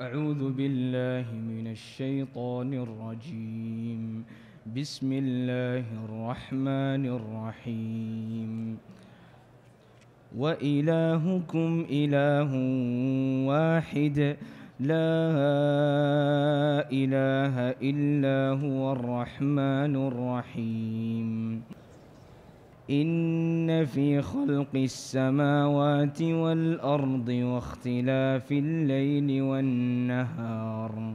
أعوذ بالله من الشيطان الرجيم بسم الله الرحمن الرحيم وإلهكم إله واحد لا إله إلا هو الرحمن الرحيم إن في خلق السماوات والأرض واختلاف الليل والنهار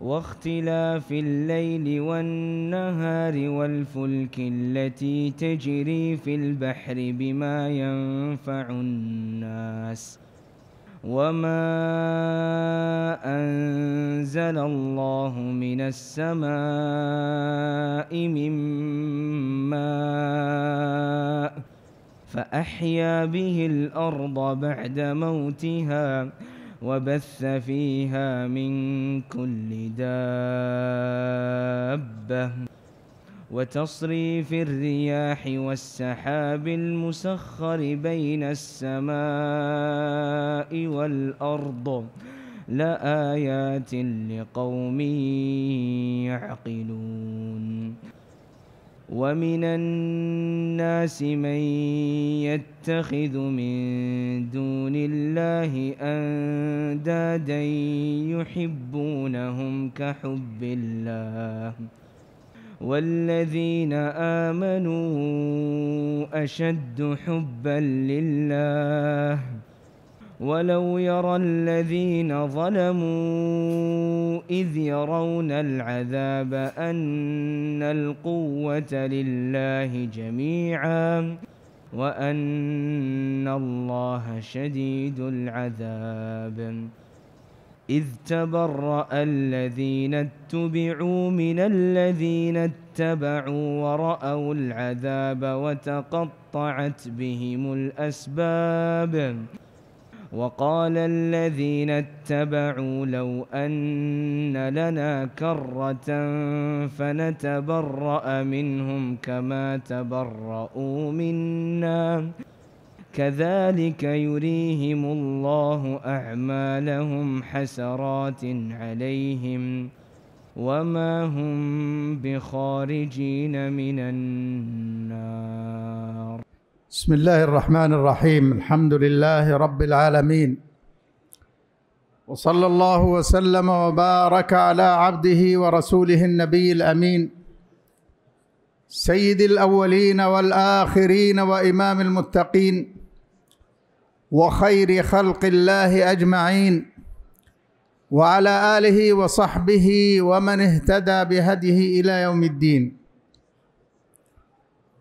واختلاف الليل والنهار والفلك التي تجري في البحر بما ينفع الناس ۖ وما أنزل الله من السماء من ماء فأحيا به الأرض بعد موتها وبث فيها من كل دابة وتصريف الرياح والسحاب المسخر بين السماء والأرض لآيات لقوم يعقلون ومن الناس من يتخذ من دون الله أندادا يحبونهم كحب الله والذين آمنوا أشد حبا لله ولو يرى الذين ظلموا إذ يرون العذاب أن القوة لله جميعا وأن الله شديد العذاب إذ تبرأ الذين اتبعوا من الذين اتبعوا ورأوا العذاب وتقطعت بهم الأسباب وقال الذين اتبعوا لو أن لنا كرة فنتبرأ منهم كما تبرؤوا منا كذلك يريهم الله أعمالهم حسرات عليهم وما هم بخارجين من النار بسم الله الرحمن الرحيم الحمد لله رب العالمين وصلى الله وسلم وبارك على عبده ورسوله النبي الأمين سيد الأولين والآخرين وإمام المتقين وخير خلق الله اجمعين وعلى اله وصحبه ومن اهتدى بهديه الى يوم الدين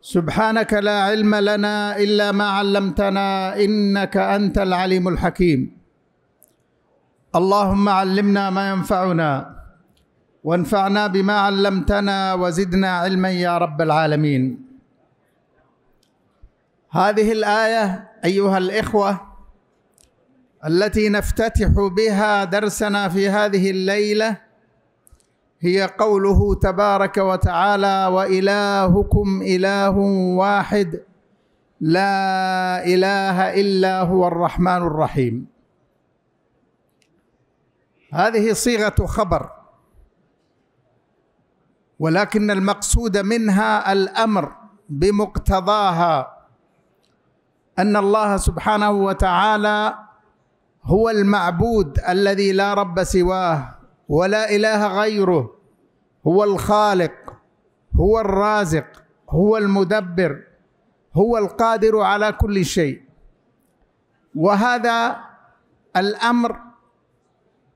سبحانك لا علم لنا الا ما علمتنا انك انت العليم الحكيم اللهم علمنا ما ينفعنا وانفعنا بما علمتنا وزدنا علما يا رب العالمين هذه الايه ايها الاخوه التي نفتتح بها درسنا في هذه الليله هي قوله تبارك وتعالى والهكم اله واحد لا اله الا هو الرحمن الرحيم هذه صيغه خبر ولكن المقصود منها الامر بمقتضاها ان الله سبحانه وتعالى هو المعبود الذي لا رب سواه ولا اله غيره هو الخالق هو الرازق هو المدبر هو القادر على كل شيء وهذا الامر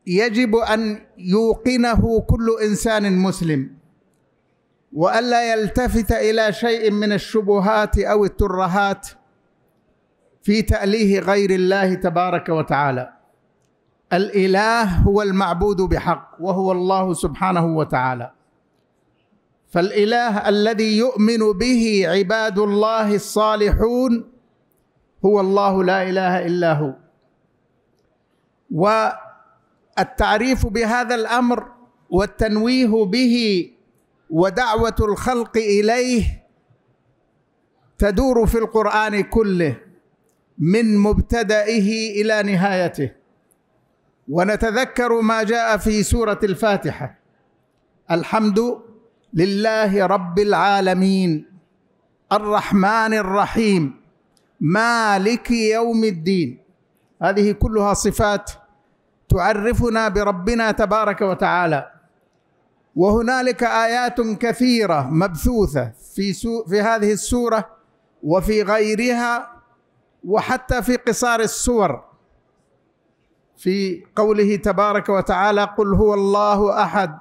يجب ان يوقنه كل انسان مسلم والا يلتفت الى شيء من الشبهات او الترهات في تأليه غير الله تبارك وتعالى الإله هو المعبود بحق وهو الله سبحانه وتعالى فالإله الذي يؤمن به عباد الله الصالحون هو الله لا إله إلا هو والتعريف بهذا الأمر والتنويه به ودعوة الخلق إليه تدور في القرآن كله من مبتدئه الى نهايته ونتذكر ما جاء في سوره الفاتحه الحمد لله رب العالمين الرحمن الرحيم مالك يوم الدين هذه كلها صفات تعرفنا بربنا تبارك وتعالى وهنالك ايات كثيره مبثوثه في في هذه السوره وفي غيرها وحتى في قصار السور في قوله تبارك وتعالى قل هو الله احد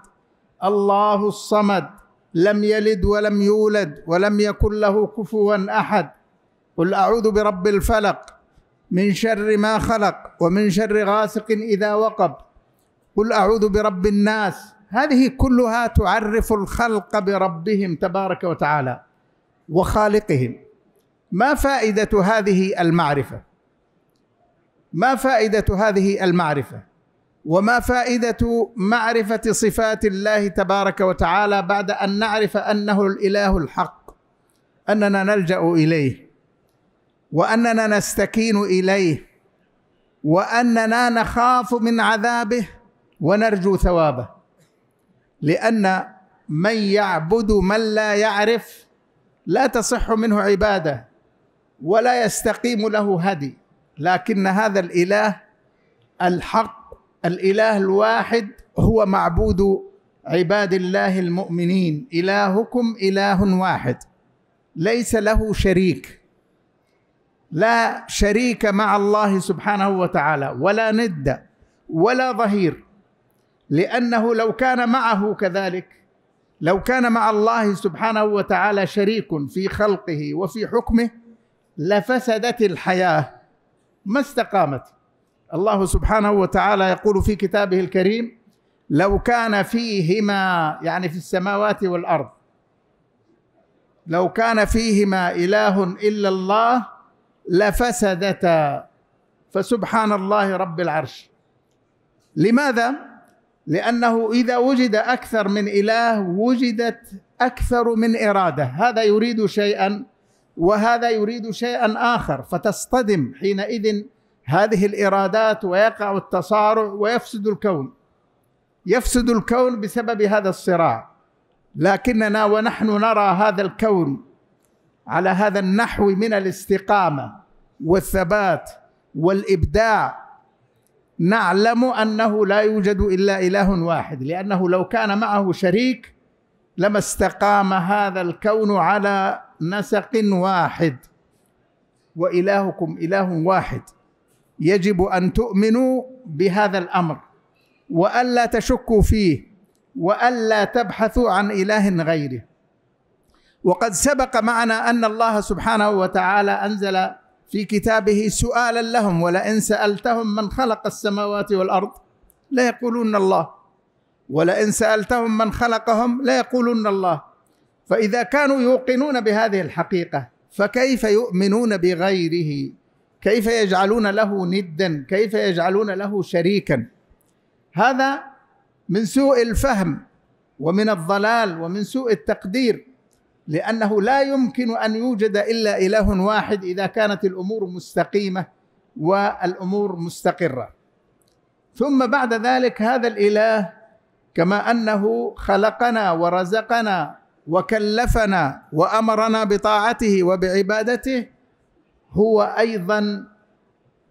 الله الصمد لم يلد ولم يولد ولم يكن له كفوا احد قل اعوذ برب الفلق من شر ما خلق ومن شر غاسق اذا وقب قل اعوذ برب الناس هذه كلها تعرف الخلق بربهم تبارك وتعالى وخالقهم ما فائدة هذه المعرفة؟ ما فائدة هذه المعرفة؟ وما فائدة معرفة صفات الله تبارك وتعالى بعد أن نعرف أنه الإله الحق أننا نلجأ إليه وأننا نستكين إليه وأننا نخاف من عذابه ونرجو ثوابه لأن من يعبد من لا يعرف لا تصح منه عباده ولا يستقيم له هدي لكن هذا الاله الحق الاله الواحد هو معبود عباد الله المؤمنين الهكم اله واحد ليس له شريك لا شريك مع الله سبحانه وتعالى ولا ند ولا ظهير لانه لو كان معه كذلك لو كان مع الله سبحانه وتعالى شريك في خلقه وفي حكمه لفسدت الحياه ما استقامت الله سبحانه وتعالى يقول في كتابه الكريم لو كان فيهما يعني في السماوات والارض لو كان فيهما اله الا الله لفسدتا فسبحان الله رب العرش لماذا لانه اذا وجد اكثر من اله وجدت اكثر من اراده هذا يريد شيئا وهذا يريد شيئا اخر فتصطدم حينئذ هذه الارادات ويقع التصارع ويفسد الكون يفسد الكون بسبب هذا الصراع لكننا ونحن نرى هذا الكون على هذا النحو من الاستقامه والثبات والابداع نعلم انه لا يوجد الا اله واحد لانه لو كان معه شريك لما استقام هذا الكون على نسق واحد وإلهكم إله واحد يجب أن تؤمنوا بهذا الأمر وألا تشكوا فيه وألا تبحثوا عن إله غيره وقد سبق معنا أن الله سبحانه وتعالى أنزل في كتابه سؤالا لهم ولئن سألتهم من خلق السماوات والأرض لا يقولون الله ولئن سألتهم من خلقهم لا يقولون الله فإذا كانوا يوقنون بهذه الحقيقة فكيف يؤمنون بغيره كيف يجعلون له ندا كيف يجعلون له شريكا هذا من سوء الفهم ومن الضلال ومن سوء التقدير لأنه لا يمكن أن يوجد إلا إله واحد إذا كانت الأمور مستقيمة والأمور مستقرة ثم بعد ذلك هذا الإله كما أنه خلقنا ورزقنا وكلفنا وامرنا بطاعته وبعبادته هو ايضا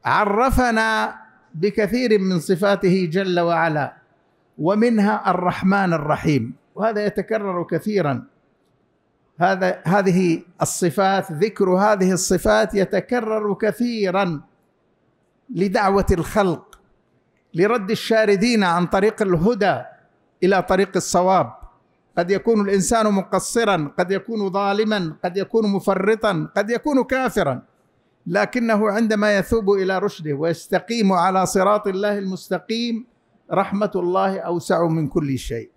عرفنا بكثير من صفاته جل وعلا ومنها الرحمن الرحيم وهذا يتكرر كثيرا هذا هذه الصفات ذكر هذه الصفات يتكرر كثيرا لدعوه الخلق لرد الشاردين عن طريق الهدى الى طريق الصواب قد يكون الانسان مقصرا قد يكون ظالما قد يكون مفرطا قد يكون كافرا لكنه عندما يثوب الى رشده ويستقيم على صراط الله المستقيم رحمه الله اوسع من كل شيء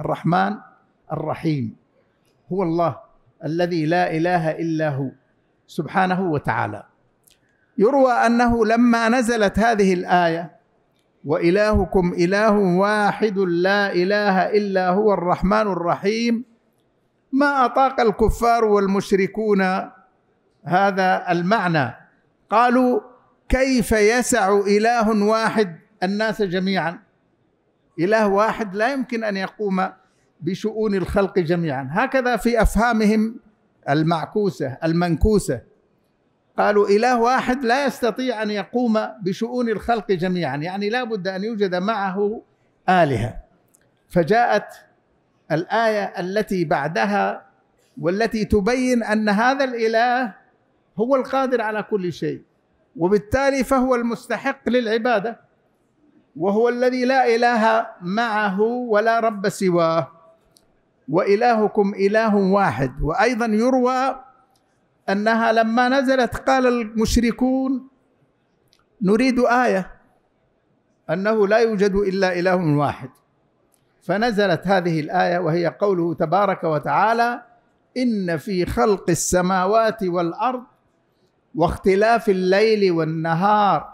الرحمن الرحيم هو الله الذي لا اله الا هو سبحانه وتعالى يروى انه لما نزلت هذه الايه وإلهكم إله واحد لا إله إلا هو الرحمن الرحيم ما أطاق الكفار والمشركون هذا المعنى قالوا كيف يسع إله واحد الناس جميعا إله واحد لا يمكن أن يقوم بشؤون الخلق جميعا هكذا في أفهامهم المعكوسة المنكوسة قالوا إله واحد لا يستطيع أن يقوم بشؤون الخلق جميعا يعني لا بد أن يوجد معه آلهة فجاءت الآية التي بعدها والتي تبين أن هذا الإله هو القادر على كل شيء وبالتالي فهو المستحق للعبادة وهو الذي لا إله معه ولا رب سواه وإلهكم إله واحد وأيضا يروى انها لما نزلت قال المشركون نريد ايه انه لا يوجد الا اله واحد فنزلت هذه الايه وهي قوله تبارك وتعالى ان في خلق السماوات والارض واختلاف الليل والنهار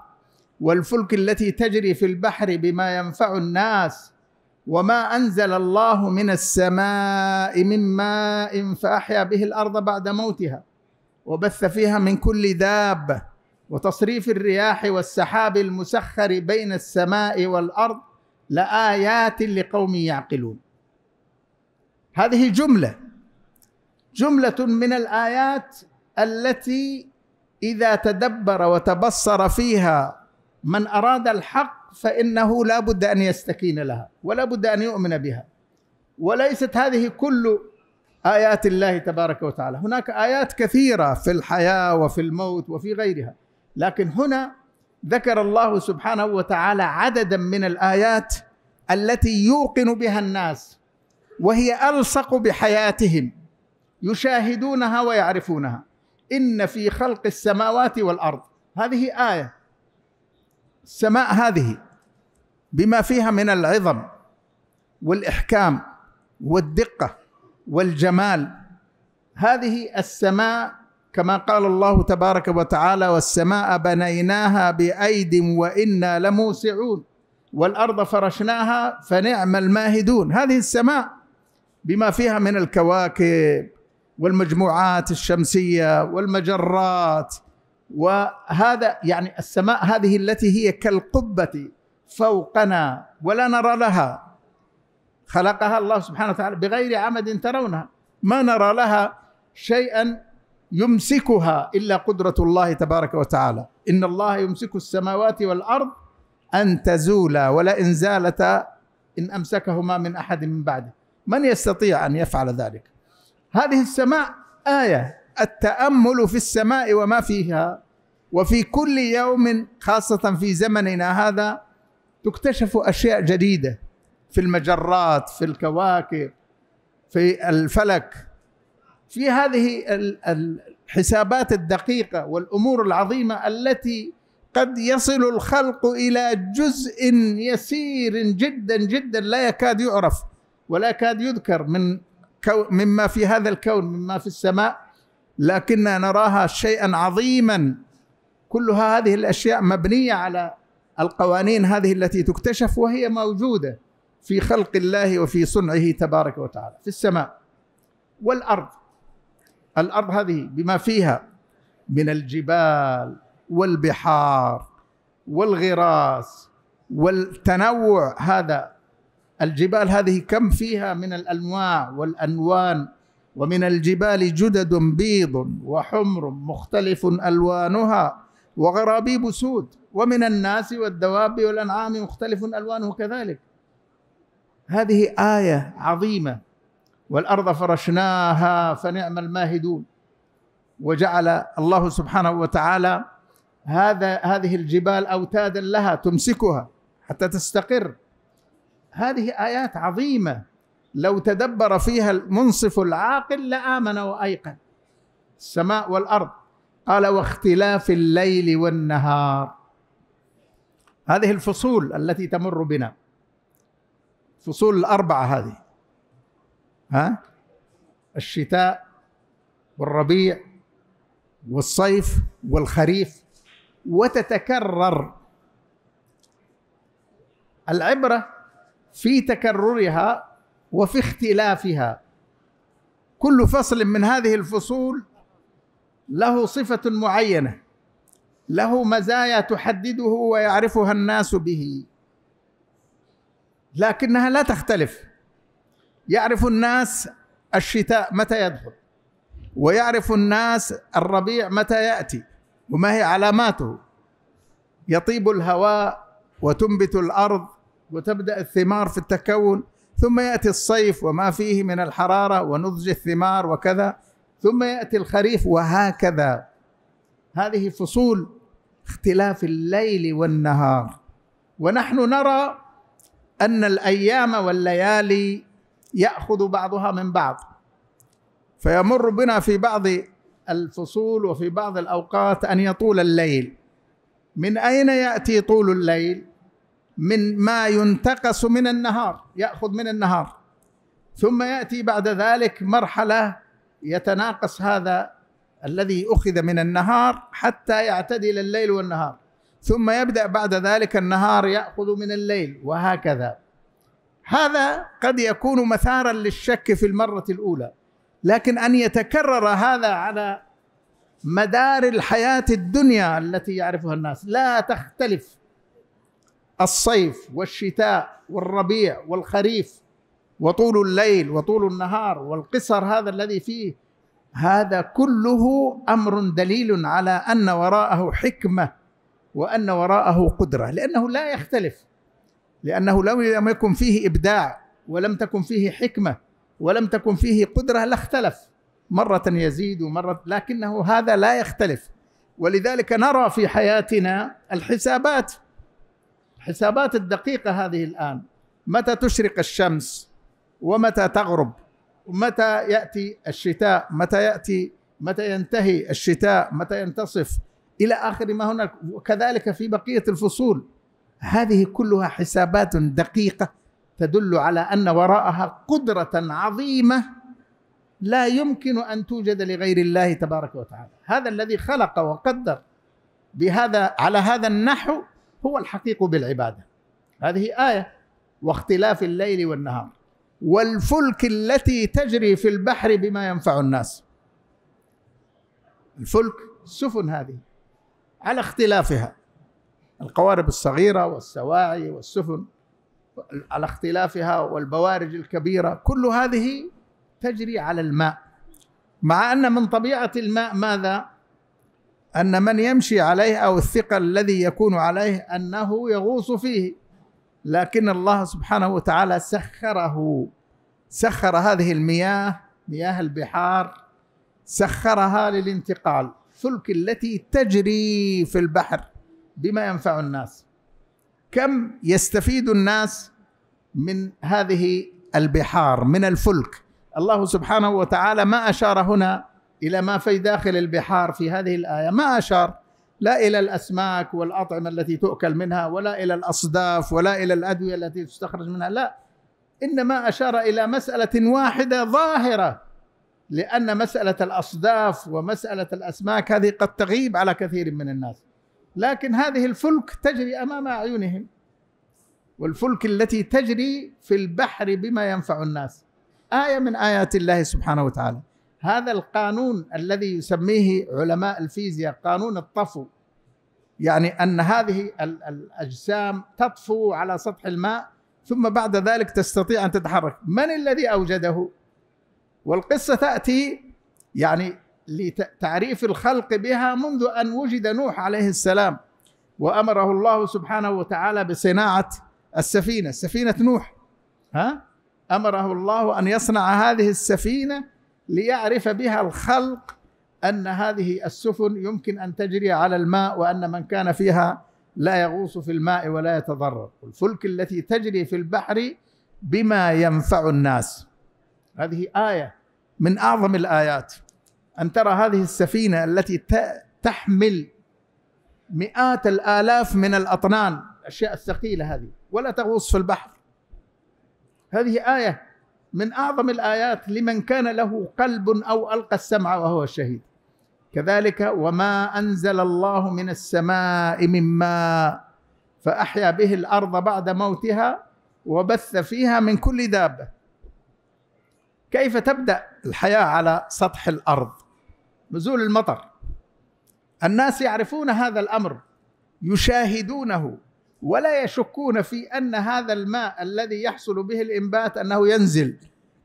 والفلك التي تجري في البحر بما ينفع الناس وما انزل الله من السماء من ماء فاحيا به الارض بعد موتها وبث فيها من كل دابه وتصريف الرياح والسحاب المسخر بين السماء والارض لايات لقوم يعقلون هذه جمله جمله من الايات التي اذا تدبر وتبصر فيها من اراد الحق فانه لا بد ان يستكين لها ولا بد ان يؤمن بها وليست هذه كل آيات الله تبارك وتعالى هناك آيات كثيرة في الحياة وفي الموت وفي غيرها لكن هنا ذكر الله سبحانه وتعالى عددا من الآيات التي يوقن بها الناس وهي ألصق بحياتهم يشاهدونها ويعرفونها إن في خلق السماوات والأرض هذه آية السماء هذه بما فيها من العظم والإحكام والدقة والجمال هذه السماء كما قال الله تبارك وتعالى والسماء بنيناها بايد وانا لموسعون والارض فرشناها فنعم الماهدون هذه السماء بما فيها من الكواكب والمجموعات الشمسيه والمجرات وهذا يعني السماء هذه التي هي كالقبه فوقنا ولا نرى لها خلقها الله سبحانه وتعالى بغير عمد ترونها ما نرى لها شيئا يمسكها الا قدره الله تبارك وتعالى ان الله يمسك السماوات والارض ان تزولا ولئن زالتا ان امسكهما من احد من بعده من يستطيع ان يفعل ذلك هذه السماء ايه التامل في السماء وما فيها وفي كل يوم خاصه في زمننا هذا تكتشف اشياء جديده في المجرات في الكواكب في الفلك في هذه الحسابات الدقيقه والامور العظيمه التي قد يصل الخلق الى جزء يسير جدا جدا لا يكاد يعرف ولا يكاد يذكر من مما في هذا الكون مما في السماء لكننا نراها شيئا عظيما كلها هذه الاشياء مبنيه على القوانين هذه التي تكتشف وهي موجوده في خلق الله وفي صنعه تبارك وتعالى في السماء والارض الارض هذه بما فيها من الجبال والبحار والغراس والتنوع هذا الجبال هذه كم فيها من الانواع والانوان ومن الجبال جدد بيض وحمر مختلف الوانها وغرابيب سود ومن الناس والدواب والانعام مختلف الوانه كذلك هذه آية عظيمة والأرض فرشناها فنعم الماهدون وجعل الله سبحانه وتعالى هذا هذه الجبال أوتادا لها تمسكها حتى تستقر هذه آيات عظيمة لو تدبر فيها المنصف العاقل لآمن وأيقن السماء والأرض قال واختلاف الليل والنهار هذه الفصول التي تمر بنا الفصول الأربعة هذه ها الشتاء والربيع والصيف والخريف وتتكرر العبرة في تكررها وفي اختلافها كل فصل من هذه الفصول له صفة معينة له مزايا تحدده ويعرفها الناس به لكنها لا تختلف يعرف الناس الشتاء متى يدخل ويعرف الناس الربيع متى ياتي وما هي علاماته يطيب الهواء وتنبت الارض وتبدا الثمار في التكون ثم ياتي الصيف وما فيه من الحراره ونضج الثمار وكذا ثم ياتي الخريف وهكذا هذه فصول اختلاف الليل والنهار ونحن نرى ان الايام والليالي ياخذ بعضها من بعض فيمر بنا في بعض الفصول وفي بعض الاوقات ان يطول الليل من اين ياتي طول الليل من ما ينتقص من النهار ياخذ من النهار ثم ياتي بعد ذلك مرحله يتناقص هذا الذي اخذ من النهار حتى يعتدل الليل والنهار ثم يبدا بعد ذلك النهار ياخذ من الليل وهكذا هذا قد يكون مثارا للشك في المره الاولى لكن ان يتكرر هذا على مدار الحياه الدنيا التي يعرفها الناس لا تختلف الصيف والشتاء والربيع والخريف وطول الليل وطول النهار والقصر هذا الذي فيه هذا كله امر دليل على ان وراءه حكمه وأن وراءه قدرة لأنه لا يختلف لأنه لو لم يكن فيه إبداع ولم تكن فيه حكمة ولم تكن فيه قدرة لاختلف مرة يزيد ومرة لكنه هذا لا يختلف ولذلك نرى في حياتنا الحسابات الحسابات الدقيقة هذه الآن متى تشرق الشمس ومتى تغرب ومتى يأتي الشتاء متى يأتي متى ينتهي الشتاء متى ينتصف إلى آخر ما هناك وكذلك في بقية الفصول هذه كلها حسابات دقيقة تدل على أن وراءها قدرة عظيمة لا يمكن أن توجد لغير الله تبارك وتعالى هذا الذي خلق وقدر بهذا على هذا النحو هو الحقيق بالعبادة هذه آية واختلاف الليل والنهار والفلك التي تجري في البحر بما ينفع الناس الفلك السفن هذه على اختلافها القوارب الصغيرة والسواعي والسفن على اختلافها والبوارج الكبيرة كل هذه تجري على الماء مع أن من طبيعة الماء ماذا؟ أن من يمشي عليه أو الثقل الذي يكون عليه أنه يغوص فيه لكن الله سبحانه وتعالى سخره سخر هذه المياه مياه البحار سخرها للانتقال الفلك التي تجري في البحر بما ينفع الناس كم يستفيد الناس من هذه البحار من الفلك الله سبحانه وتعالى ما اشار هنا الى ما في داخل البحار في هذه الايه ما اشار لا الى الاسماك والاطعمه التي تؤكل منها ولا الى الاصداف ولا الى الادويه التي تستخرج منها لا انما اشار الى مساله واحده ظاهره لأن مسألة الأصداف ومسألة الأسماك هذه قد تغيب على كثير من الناس لكن هذه الفلك تجري أمام أعينهم والفلك التي تجري في البحر بما ينفع الناس آية من آيات الله سبحانه وتعالى هذا القانون الذي يسميه علماء الفيزياء قانون الطفو يعني أن هذه الأجسام تطفو على سطح الماء ثم بعد ذلك تستطيع أن تتحرك من الذي أوجده؟ والقصة تأتي يعني لتعريف الخلق بها منذ أن وجد نوح عليه السلام وأمره الله سبحانه وتعالى بصناعة السفينة سفينة نوح ها أمره الله أن يصنع هذه السفينة ليعرف بها الخلق أن هذه السفن يمكن أن تجري على الماء وأن من كان فيها لا يغوص في الماء ولا يتضرر الفلك التي تجري في البحر بما ينفع الناس هذه آية من أعظم الآيات أن ترى هذه السفينة التي تحمل مئات الآلاف من الأطنان الأشياء الثقيلة هذه ولا تغوص في البحر هذه آية من أعظم الآيات لمن كان له قلب أو ألقى السمع وهو شهيد كذلك وما أنزل الله من السماء من ماء فأحيا به الأرض بعد موتها وبث فيها من كل دابة كيف تبدا الحياه على سطح الارض نزول المطر الناس يعرفون هذا الامر يشاهدونه ولا يشكون في ان هذا الماء الذي يحصل به الانبات انه ينزل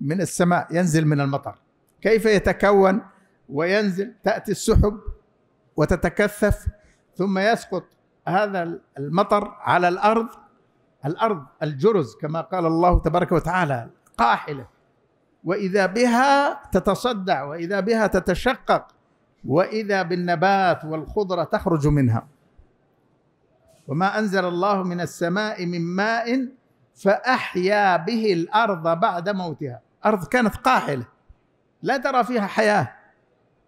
من السماء ينزل من المطر كيف يتكون وينزل تاتي السحب وتتكثف ثم يسقط هذا المطر على الارض الارض الجرز كما قال الله تبارك وتعالى قاحله واذا بها تتصدع واذا بها تتشقق واذا بالنبات والخضره تخرج منها وما انزل الله من السماء من ماء فاحيا به الارض بعد موتها ارض كانت قاحله لا ترى فيها حياه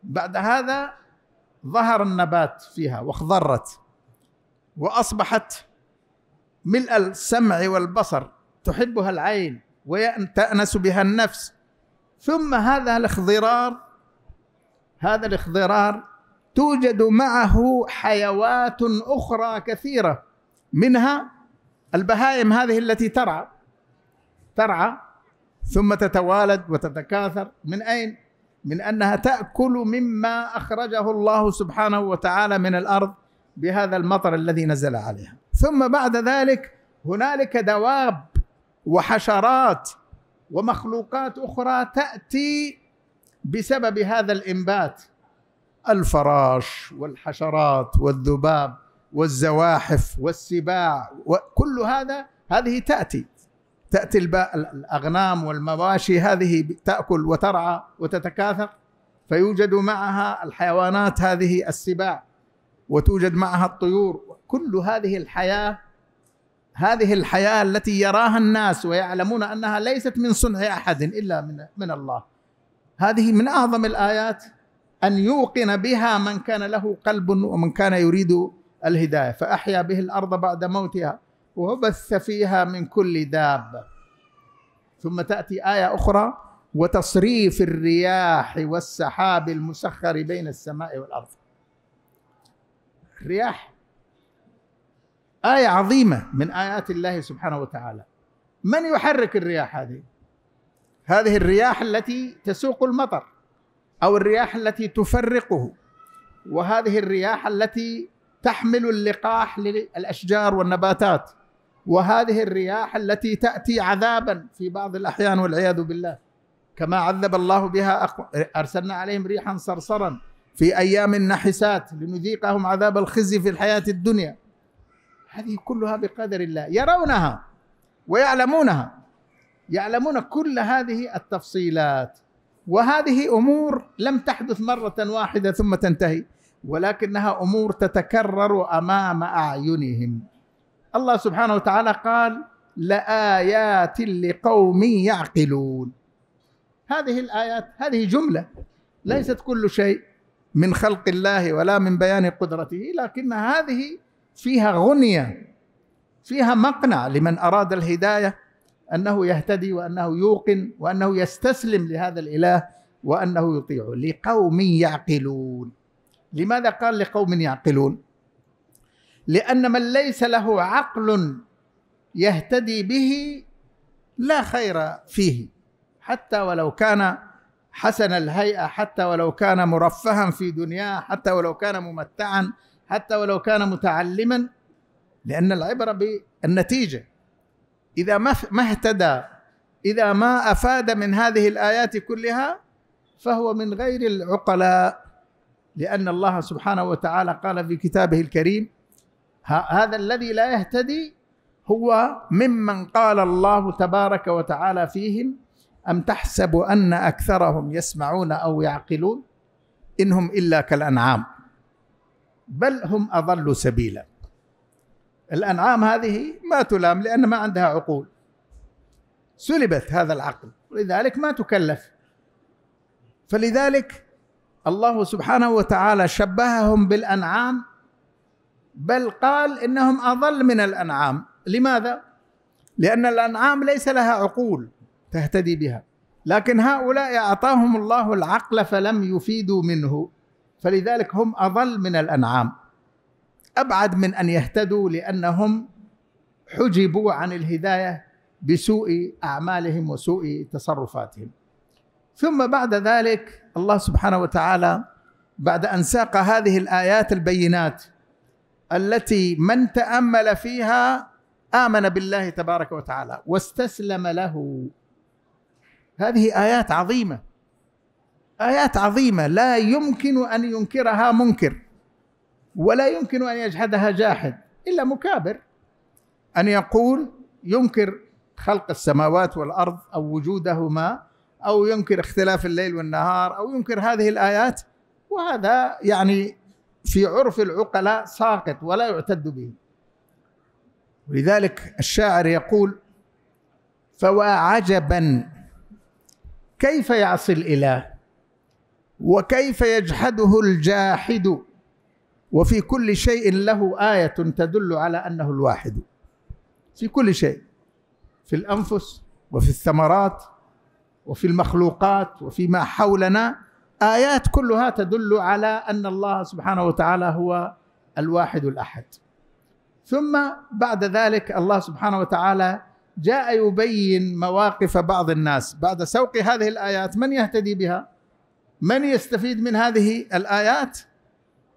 بعد هذا ظهر النبات فيها واخضرت واصبحت ملء السمع والبصر تحبها العين وتانس بها النفس ثم هذا الاخضرار هذا الاخضرار توجد معه حيوات اخرى كثيره منها البهائم هذه التي ترعى ترعى ثم تتوالد وتتكاثر من اين؟ من انها تاكل مما اخرجه الله سبحانه وتعالى من الارض بهذا المطر الذي نزل عليها ثم بعد ذلك هنالك دواب وحشرات ومخلوقات اخرى تاتي بسبب هذا الانبات الفراش والحشرات والذباب والزواحف والسباع وكل هذا هذه تاتي تاتي الاغنام والمواشي هذه تاكل وترعى وتتكاثر فيوجد معها الحيوانات هذه السباع وتوجد معها الطيور كل هذه الحياه هذه الحياه التي يراها الناس ويعلمون انها ليست من صنع احد الا من من الله هذه من اعظم الايات ان يوقن بها من كان له قلب ومن كان يريد الهدايه فاحيا به الارض بعد موتها وبث فيها من كل دابه ثم تاتي ايه اخرى وتصريف الرياح والسحاب المسخر بين السماء والارض الرياح آية عظيمة من آيات الله سبحانه وتعالى من يحرك الرياح هذه؟ هذه الرياح التي تسوق المطر أو الرياح التي تفرقه وهذه الرياح التي تحمل اللقاح للأشجار والنباتات وهذه الرياح التي تأتي عذابا في بعض الأحيان والعياذ بالله كما عذب الله بها أقو... أرسلنا عليهم ريحا صرصرا في أيام النحسات لنذيقهم عذاب الخزي في الحياة الدنيا هذه كلها بقدر الله يرونها ويعلمونها يعلمون كل هذه التفصيلات وهذه امور لم تحدث مره واحده ثم تنتهي ولكنها امور تتكرر امام اعينهم الله سبحانه وتعالى قال لايات لقوم يعقلون هذه الايات هذه جمله ليست كل شيء من خلق الله ولا من بيان قدرته لكن هذه فيها غنية فيها مقنع لمن أراد الهداية أنه يهتدي وأنه يوقن وأنه يستسلم لهذا الإله وأنه يطيعه لقوم يعقلون لماذا قال لقوم يعقلون لأن من ليس له عقل يهتدي به لا خير فيه حتى ولو كان حسن الهيئة حتى ولو كان مرفها في دنياه حتى ولو كان ممتعا حتى ولو كان متعلما لأن العبرة بالنتيجة إذا ما اهتدى إذا ما أفاد من هذه الآيات كلها فهو من غير العقلاء لأن الله سبحانه وتعالى قال في كتابه الكريم هذا الذي لا يهتدي هو ممن قال الله تبارك وتعالى فيهم أم تحسب أن أكثرهم يسمعون أو يعقلون إنهم إلا كالأنعام بل هم أضل سبيلا الانعام هذه ما تلام لان ما عندها عقول سلبت هذا العقل ولذلك ما تكلف فلذلك الله سبحانه وتعالى شبههم بالانعام بل قال انهم اضل من الانعام لماذا لان الانعام ليس لها عقول تهتدي بها لكن هؤلاء اعطاهم الله العقل فلم يفيدوا منه فلذلك هم اضل من الانعام ابعد من ان يهتدوا لانهم حجبوا عن الهدايه بسوء اعمالهم وسوء تصرفاتهم ثم بعد ذلك الله سبحانه وتعالى بعد ان ساق هذه الايات البينات التي من تامل فيها امن بالله تبارك وتعالى واستسلم له هذه ايات عظيمه آيات عظيمة لا يمكن أن ينكرها منكر ولا يمكن أن يجحدها جاحد إلا مكابر أن يقول ينكر خلق السماوات والأرض أو وجودهما أو ينكر اختلاف الليل والنهار أو ينكر هذه الآيات وهذا يعني في عرف العقلاء ساقط ولا يعتد به ولذلك الشاعر يقول فوا عجبا كيف يعصي الاله وكيف يجحده الجاحد وفي كل شيء له آية تدل على أنه الواحد في كل شيء في الأنفس وفي الثمرات وفي المخلوقات وفيما حولنا آيات كلها تدل على أن الله سبحانه وتعالى هو الواحد الأحد ثم بعد ذلك الله سبحانه وتعالى جاء يبين مواقف بعض الناس بعد سوق هذه الآيات من يهتدي بها؟ من يستفيد من هذه الايات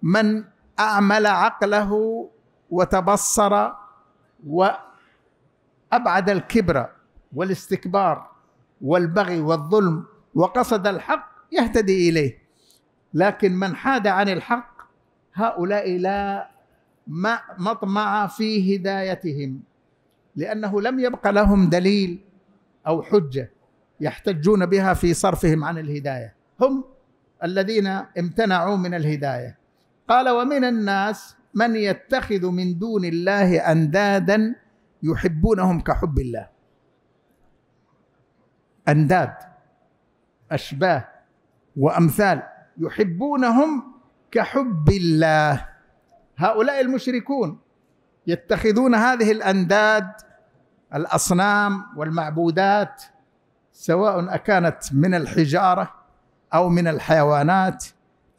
من اعمل عقله وتبصر وابعد الكبر والاستكبار والبغي والظلم وقصد الحق يهتدي اليه لكن من حاد عن الحق هؤلاء لا مطمع في هدايتهم لانه لم يبق لهم دليل او حجه يحتجون بها في صرفهم عن الهدايه هم الذين امتنعوا من الهدايه قال ومن الناس من يتخذ من دون الله اندادا يحبونهم كحب الله انداد اشباه وامثال يحبونهم كحب الله هؤلاء المشركون يتخذون هذه الانداد الاصنام والمعبودات سواء اكانت من الحجاره او من الحيوانات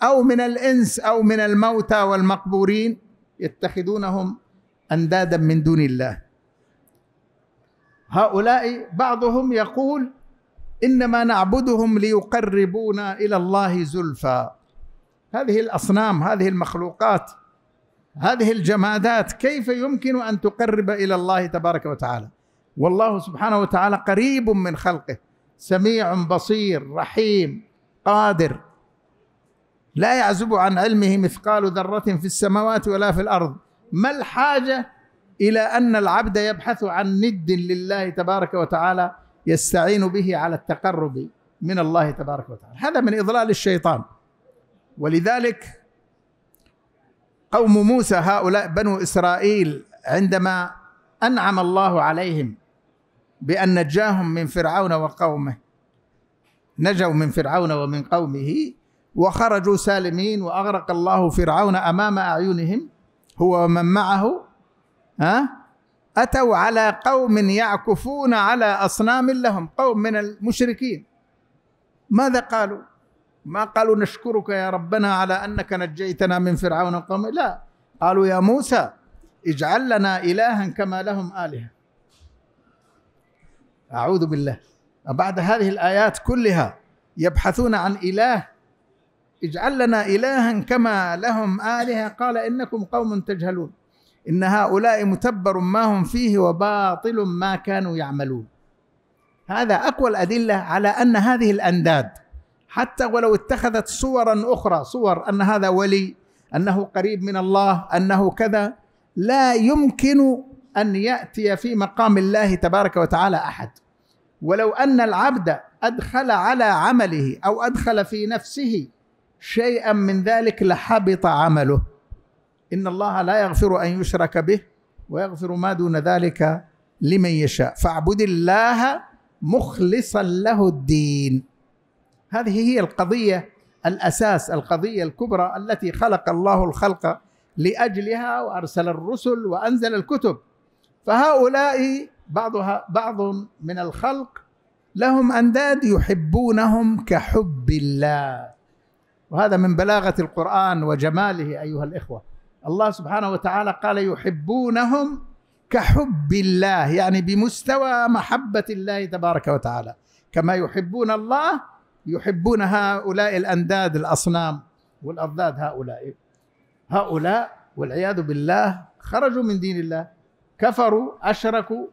او من الانس او من الموتى والمقبورين يتخذونهم اندادا من دون الله هؤلاء بعضهم يقول انما نعبدهم ليقربونا الى الله زلفى هذه الاصنام هذه المخلوقات هذه الجمادات كيف يمكن ان تقرب الى الله تبارك وتعالى والله سبحانه وتعالى قريب من خلقه سميع بصير رحيم قادر لا يعزب عن علمه مثقال ذره في السماوات ولا في الارض ما الحاجه الى ان العبد يبحث عن ند لله تبارك وتعالى يستعين به على التقرب من الله تبارك وتعالى هذا من اضلال الشيطان ولذلك قوم موسى هؤلاء بنو اسرائيل عندما انعم الله عليهم بان نجاهم من فرعون وقومه نجوا من فرعون ومن قومه وخرجوا سالمين واغرق الله فرعون امام اعينهم هو ومن معه ها اتوا على قوم يعكفون على اصنام لهم قوم من المشركين ماذا قالوا؟ ما قالوا نشكرك يا ربنا على انك نجيتنا من فرعون وقومه لا قالوا يا موسى اجعل لنا الها كما لهم الهه اعوذ بالله بعد هذه الآيات كلها يبحثون عن إله اجعل لنا إلها كما لهم آلهة قال إنكم قوم تجهلون إن هؤلاء متبر ما هم فيه وباطل ما كانوا يعملون هذا أقوى الأدلة على أن هذه الأنداد حتى ولو اتخذت صورا أخرى صور أن هذا ولي أنه قريب من الله أنه كذا لا يمكن أن يأتي في مقام الله تبارك وتعالى أحد ولو ان العبد ادخل على عمله او ادخل في نفسه شيئا من ذلك لحبط عمله ان الله لا يغفر ان يشرك به ويغفر ما دون ذلك لمن يشاء فاعبد الله مخلصا له الدين هذه هي القضيه الاساس القضيه الكبرى التي خلق الله الخلق لاجلها وارسل الرسل وانزل الكتب فهؤلاء بعضها بعض من الخلق لهم انداد يحبونهم كحب الله وهذا من بلاغه القران وجماله ايها الاخوه الله سبحانه وتعالى قال يحبونهم كحب الله يعني بمستوى محبه الله تبارك وتعالى كما يحبون الله يحبون هؤلاء الانداد الاصنام والاضداد هؤلاء هؤلاء والعياذ بالله خرجوا من دين الله كفروا اشركوا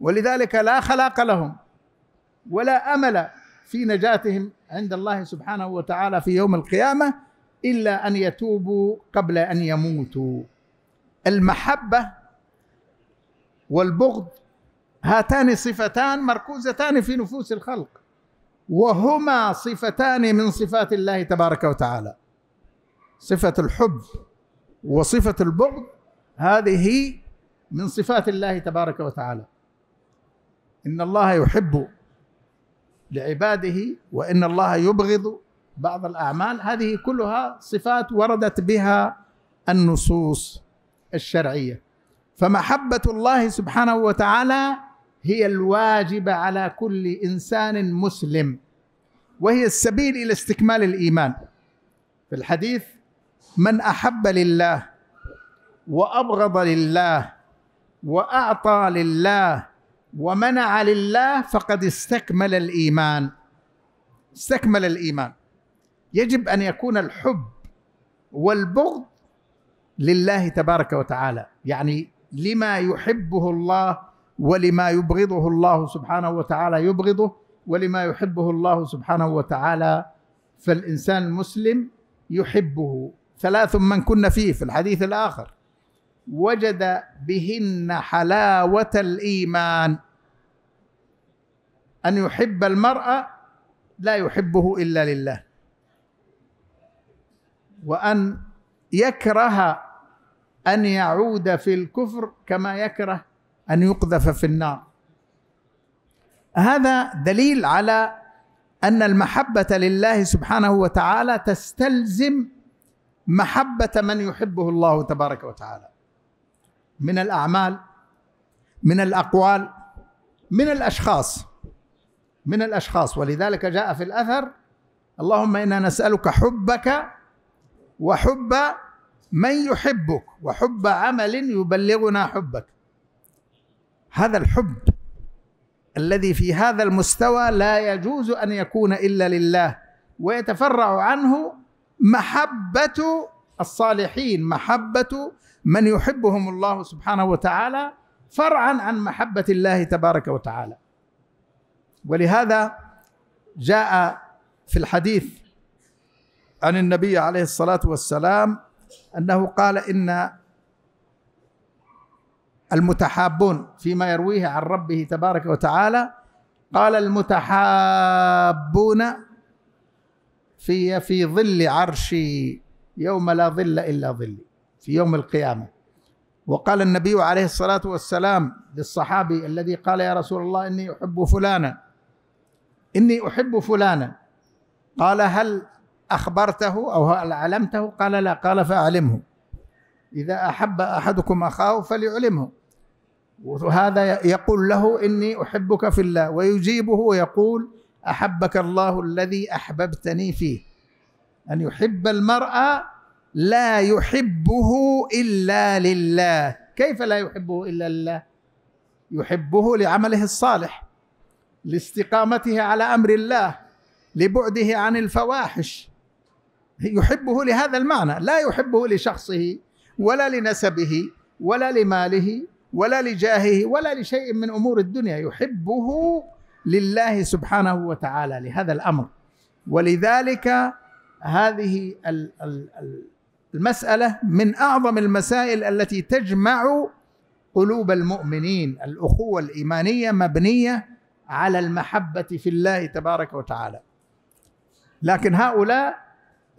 ولذلك لا خلاق لهم ولا امل في نجاتهم عند الله سبحانه وتعالى في يوم القيامه الا ان يتوبوا قبل ان يموتوا المحبه والبغض هاتان صفتان مركوزتان في نفوس الخلق وهما صفتان من صفات الله تبارك وتعالى صفه الحب وصفه البغض هذه من صفات الله تبارك وتعالى إن الله يحب لعباده وإن الله يبغض بعض الأعمال هذه كلها صفات وردت بها النصوص الشرعية فمحبة الله سبحانه وتعالى هي الواجبة على كل إنسان مسلم وهي السبيل إلى استكمال الإيمان في الحديث من أحب لله وأبغض لله وأعطى لله ومنع لله فقد استكمل الايمان استكمل الايمان يجب ان يكون الحب والبغض لله تبارك وتعالى يعني لما يحبه الله ولما يبغضه الله سبحانه وتعالى يبغضه ولما يحبه الله سبحانه وتعالى فالانسان المسلم يحبه ثلاث من كن فيه في الحديث الاخر وجد بهن حلاوه الايمان ان يحب المرء لا يحبه الا لله وان يكره ان يعود في الكفر كما يكره ان يقذف في النار هذا دليل على ان المحبه لله سبحانه وتعالى تستلزم محبه من يحبه الله تبارك وتعالى من الاعمال من الاقوال من الاشخاص من الاشخاص ولذلك جاء في الاثر اللهم انا نسالك حبك وحب من يحبك وحب عمل يبلغنا حبك هذا الحب الذي في هذا المستوى لا يجوز ان يكون الا لله ويتفرع عنه محبه الصالحين محبه من يحبهم الله سبحانه وتعالى فرعا عن محبة الله تبارك وتعالى ولهذا جاء في الحديث عن النبي عليه الصلاة والسلام أنه قال إن المتحابون فيما يرويه عن ربه تبارك وتعالى قال المتحابون في في ظل عرشي يوم لا ظل إلا ظلي في يوم القيامة وقال النبي عليه الصلاة والسلام للصحابي الذي قال يا رسول الله إني أحب فلانا إني أحب فلانا قال هل أخبرته أو هل علمته قال لا قال فأعلمه إذا أحب أحدكم أخاه فليعلمه وهذا يقول له إني أحبك في الله ويجيبه ويقول أحبك الله الذي أحببتني فيه أن يحب المرأة لا يحبه الا لله كيف لا يحبه الا لله يحبه لعمله الصالح لاستقامته على امر الله لبعده عن الفواحش يحبه لهذا المعنى لا يحبه لشخصه ولا لنسبه ولا لماله ولا لجاهه ولا لشيء من امور الدنيا يحبه لله سبحانه وتعالى لهذا الامر ولذلك هذه ال ال ال المسألة من أعظم المسائل التي تجمع قلوب المؤمنين الأخوة الإيمانية مبنية على المحبة في الله تبارك وتعالى لكن هؤلاء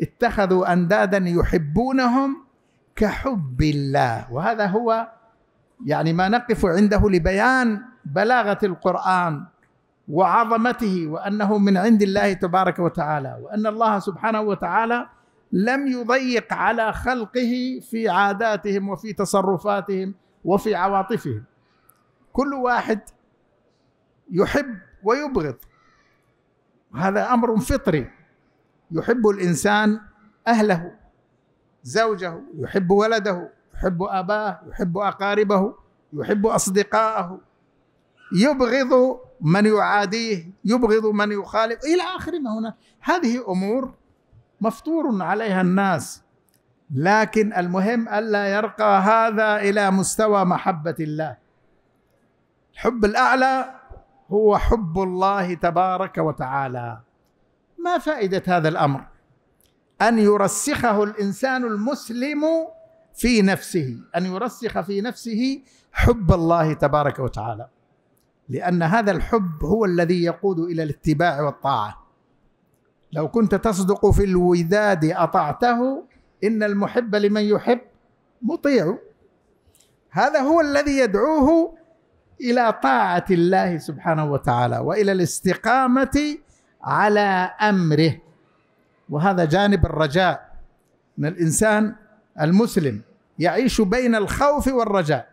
اتخذوا أندادا يحبونهم كحب الله وهذا هو يعني ما نقف عنده لبيان بلاغة القرآن وعظمته وأنه من عند الله تبارك وتعالى وأن الله سبحانه وتعالى لم يضيق على خلقه في عاداتهم وفي تصرفاتهم وفي عواطفهم كل واحد يحب ويبغض هذا امر فطري يحب الانسان اهله زوجه يحب ولده يحب اباه يحب اقاربه يحب اصدقائه يبغض من يعاديه يبغض من يخالف الى اخر ما هناك هذه امور مفطور عليها الناس لكن المهم الا يرقى هذا الى مستوى محبه الله الحب الاعلى هو حب الله تبارك وتعالى ما فائده هذا الامر ان يرسخه الانسان المسلم في نفسه ان يرسخ في نفسه حب الله تبارك وتعالى لان هذا الحب هو الذي يقود الى الاتباع والطاعه لو كنت تصدق في الوداد أطعته إن المحب لمن يحب مطيع هذا هو الذي يدعوه إلى طاعة الله سبحانه وتعالى وإلى الاستقامة على أمره وهذا جانب الرجاء أن الإنسان المسلم يعيش بين الخوف والرجاء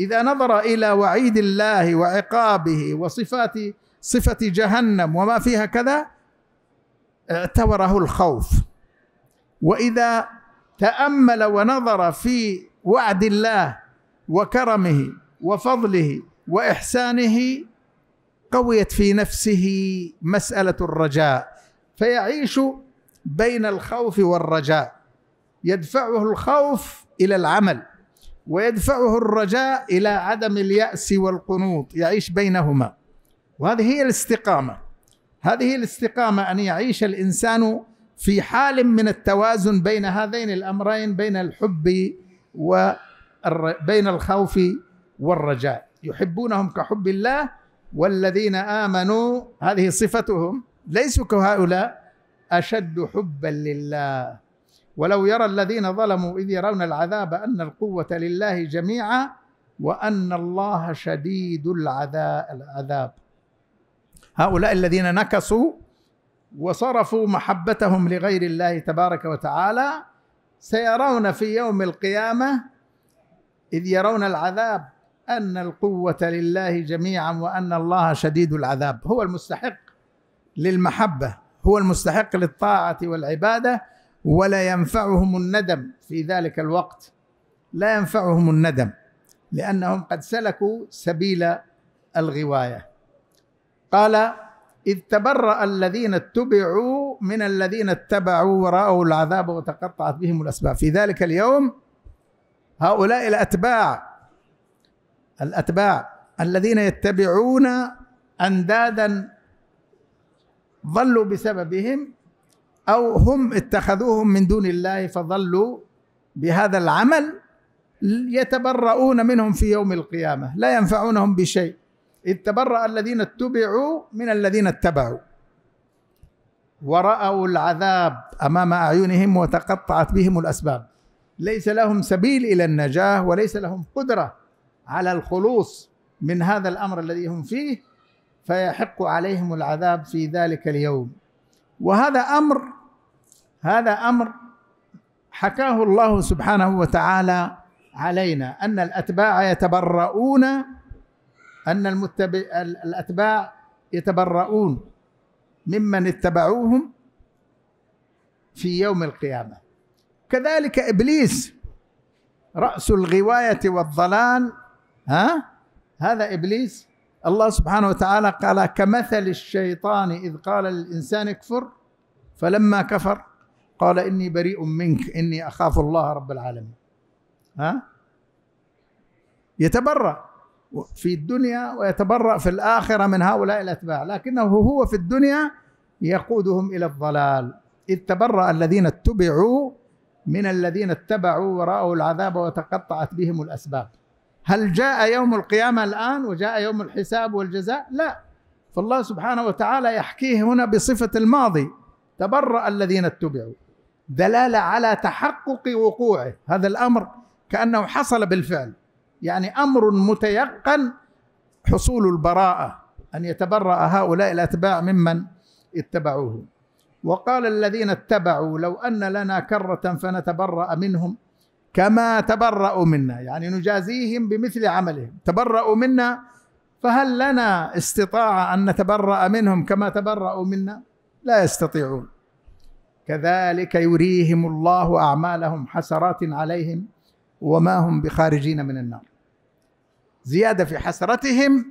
إذا نظر إلى وعيد الله وعقابه وصفات صفة جهنم وما فيها كذا اعتبره الخوف واذا تامل ونظر في وعد الله وكرمه وفضله واحسانه قويت في نفسه مساله الرجاء فيعيش بين الخوف والرجاء يدفعه الخوف الى العمل ويدفعه الرجاء الى عدم الياس والقنوط يعيش بينهما وهذه هي الاستقامه هذه الاستقامة أن يعيش الإنسان في حال من التوازن بين هذين الأمرين بين الحب و بين الخوف والرجاء يحبونهم كحب الله والذين آمنوا هذه صفتهم ليسوا كهؤلاء أشد حبا لله ولو يرى الذين ظلموا إذ يرون العذاب أن القوة لله جميعا وأن الله شديد العذاب هؤلاء الذين نكصوا وصرفوا محبتهم لغير الله تبارك وتعالى سيرون في يوم القيامه اذ يرون العذاب ان القوه لله جميعا وان الله شديد العذاب هو المستحق للمحبه هو المستحق للطاعه والعباده ولا ينفعهم الندم في ذلك الوقت لا ينفعهم الندم لانهم قد سلكوا سبيل الغوايه قال إذ تبرأ الذين اتبعوا من الذين اتبعوا ورأوا العذاب وتقطعت بهم الأسباب في ذلك اليوم هؤلاء الأتباع الأتباع الذين يتبعون أندادا ضلوا بسببهم أو هم اتخذوهم من دون الله فضلوا بهذا العمل يتبرؤون منهم في يوم القيامة لا ينفعونهم بشيء إذ تبرأ الذين اتبعوا من الذين اتبعوا ورأوا العذاب أمام أعينهم وتقطعت بهم الأسباب ليس لهم سبيل إلى النجاة وليس لهم قدرة على الخلوص من هذا الأمر الذي هم فيه فيحق عليهم العذاب في ذلك اليوم وهذا أمر هذا أمر حكاه الله سبحانه وتعالى علينا أن الأتباع يتبرؤون أن المتبع الأتباع يتبرؤون ممن اتبعوهم في يوم القيامة كذلك إبليس رأس الغواية والضلال ها هذا إبليس الله سبحانه وتعالى قال كمثل الشيطان إذ قال للإنسان اكفر فلما كفر قال إني بريء منك إني أخاف الله رب العالمين ها يتبرأ في الدنيا ويتبرأ في الآخرة من هؤلاء الأتباع لكنه هو في الدنيا يقودهم إلى الضلال إذ تبرأ الذين اتبعوا من الذين اتبعوا ورأوا العذاب وتقطعت بهم الأسباب هل جاء يوم القيامة الآن وجاء يوم الحساب والجزاء لا فالله سبحانه وتعالى يحكيه هنا بصفة الماضي تبرأ الذين اتبعوا دلالة على تحقق وقوعه هذا الأمر كأنه حصل بالفعل يعني امر متيقن حصول البراءه ان يتبرا هؤلاء الاتباع ممن اتبعوه وقال الذين اتبعوا لو ان لنا كره فنتبرا منهم كما تبرأوا منا يعني نجازيهم بمثل عملهم تبرأوا منا فهل لنا استطاعة أن نتبرأ منهم كما تبرأوا منا لا يستطيعون كذلك يريهم الله أعمالهم حسرات عليهم وما هم بخارجين من النار زيادة في حسرتهم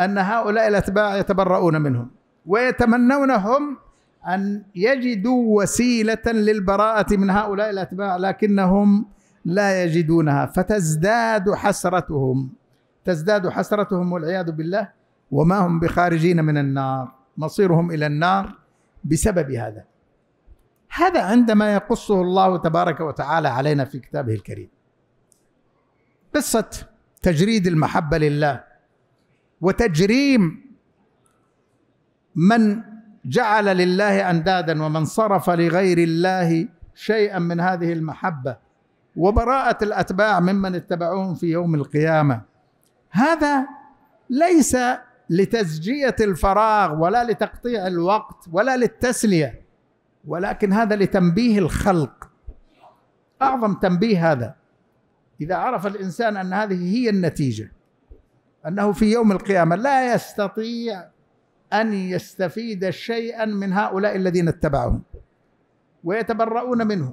أن هؤلاء الأتباع يتبرؤون منهم ويتمنونهم أن يجدوا وسيلة للبراءة من هؤلاء الأتباع لكنهم لا يجدونها فتزداد حسرتهم تزداد حسرتهم والعياذ بالله وما هم بخارجين من النار مصيرهم إلى النار بسبب هذا هذا عندما يقصه الله تبارك وتعالى علينا في كتابه الكريم قصه تجريد المحبة لله وتجريم من جعل لله أندادا ومن صرف لغير الله شيئا من هذه المحبة وبراءة الأتباع ممن اتبعوهم في يوم القيامة هذا ليس لتزجية الفراغ ولا لتقطيع الوقت ولا للتسلية ولكن هذا لتنبيه الخلق أعظم تنبيه هذا إذا عرف الإنسان أن هذه هي النتيجة أنه في يوم القيامة لا يستطيع أن يستفيد شيئا من هؤلاء الذين اتبعهم ويتبرؤون منه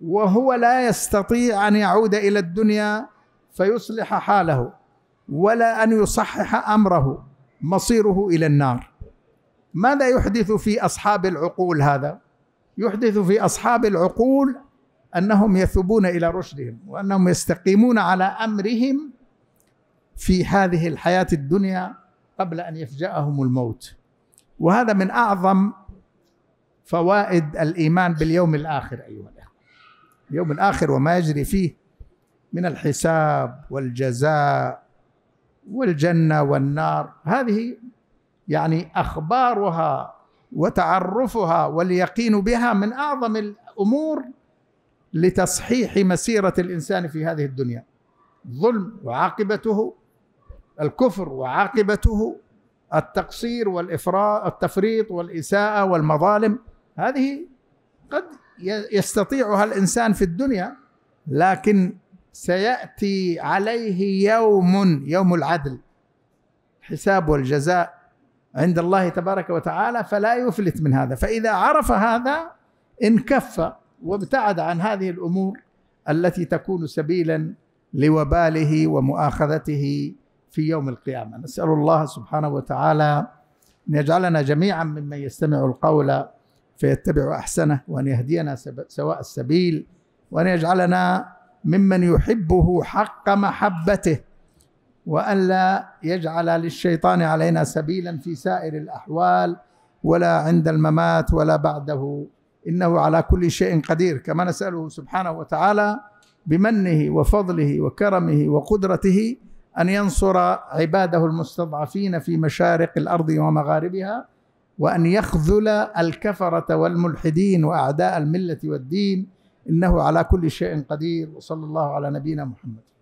وهو لا يستطيع أن يعود إلى الدنيا فيصلح حاله ولا أن يصحح أمره مصيره إلى النار ماذا يحدث في أصحاب العقول هذا؟ يحدث في أصحاب العقول انهم يثبون الى رشدهم وانهم يستقيمون على امرهم في هذه الحياه الدنيا قبل ان يفجاهم الموت وهذا من اعظم فوائد الايمان باليوم الاخر ايها الاخوه اليوم الاخر وما يجري فيه من الحساب والجزاء والجنه والنار هذه يعني اخبارها وتعرفها واليقين بها من اعظم الامور لتصحيح مسيرة الإنسان في هذه الدنيا ظلم وعاقبته الكفر وعاقبته التقصير والإفراط التفريط والإساءة والمظالم هذه قد يستطيعها الإنسان في الدنيا لكن سيأتي عليه يوم يوم العدل حساب والجزاء عند الله تبارك وتعالى فلا يفلت من هذا فإذا عرف هذا انكف وابتعد عن هذه الامور التي تكون سبيلا لوباله ومؤاخذته في يوم القيامه نسال الله سبحانه وتعالى ان يجعلنا جميعا ممن يستمع القول فيتبع احسنه وان يهدينا سواء السبيل وان يجعلنا ممن يحبه حق محبته وأن لا يجعل للشيطان علينا سبيلا في سائر الأحوال ولا عند الممات ولا بعده انه على كل شيء قدير كما نساله سبحانه وتعالى بمنه وفضله وكرمه وقدرته ان ينصر عباده المستضعفين في مشارق الارض ومغاربها وان يخذل الكفره والملحدين واعداء المله والدين انه على كل شيء قدير وصلى الله على نبينا محمد